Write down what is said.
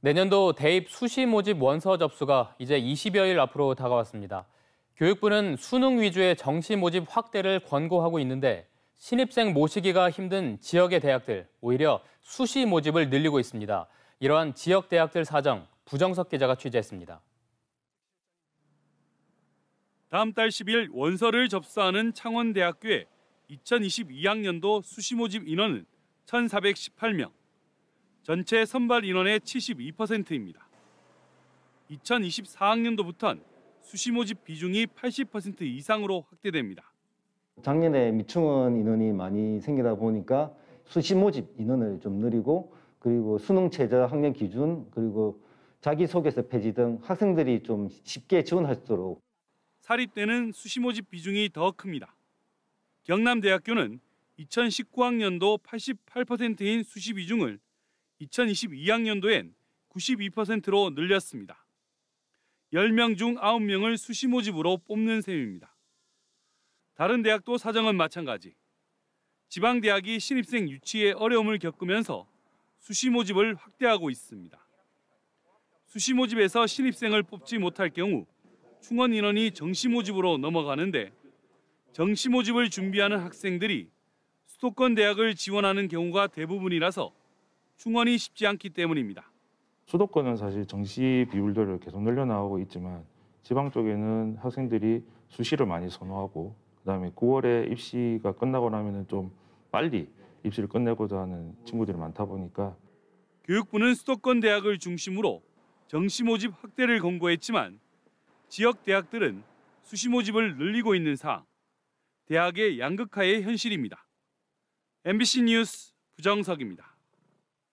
내년도 대입 수시 모집 원서 접수가 이제 20여일 앞으로 다가왔습니다. 교육부는 수능 위주의 정시 모집 확대를 권고하고 있는데 신입생 모시기가 힘든 지역의 대학들 오히려 수시 모집을 늘리고 있습니다. 이러한 지역 대학들 사정 부정석 기자가 취재했습니다. 다음 달 10일 원서를 접수하는 창원대학교의 2022학년도 수시 모집 인원은 1,418명. 전체 선발 인원의 72%입니다. 2024학년도부턴 수시 모집 비중이 80% 이상으로 확대됩니다. 작년에 미충원 인원이 많이 생기다 보니까 수시 모집 인원을 좀 늘리고 그리고 수능 최저 학년 기준 그리고 자기소개서 폐지 등 학생들이 좀 쉽게 지원할 수 있도록 사립 대는 수시 모집 비중이 더 큽니다. 경남대학교는 2019학년도 88%인 수시 비중을 2022학년도엔 92%로 늘렸습니다. 10명 중 9명을 수시 모집으로 뽑는 셈입니다. 다른 대학도 사정은 마찬가지. 지방 대학이 신입생 유치에 어려움을 겪으면서 수시 모집을 확대하고 있습니다. 수시 모집에서 신입생을 뽑지 못할 경우 충원 인원이 정시 모집으로 넘어가는데 정시 모집을 준비하는 학생들이 수도권 대학을 지원하는 경우가 대부분이라서 충원이 쉽지 않기 때문입니다. 수도권은 사실 정시 비율들을 계속 늘려나오고 있지만 지방 쪽에는 학생들이 수시를 많이 선호하고 그다음에 9월에 입시가 끝나고 나면은 좀 빨리 입시를 끝내고자 하는 친구들이 많다 보니까 교육부는 수도권 대학을 중심으로 정시 모집 확대를 권고했지만 지역 대학들은 수시 모집을 늘리고 있는 상 대학의 양극화의 현실입니다. MBC 뉴스 부정석입니다.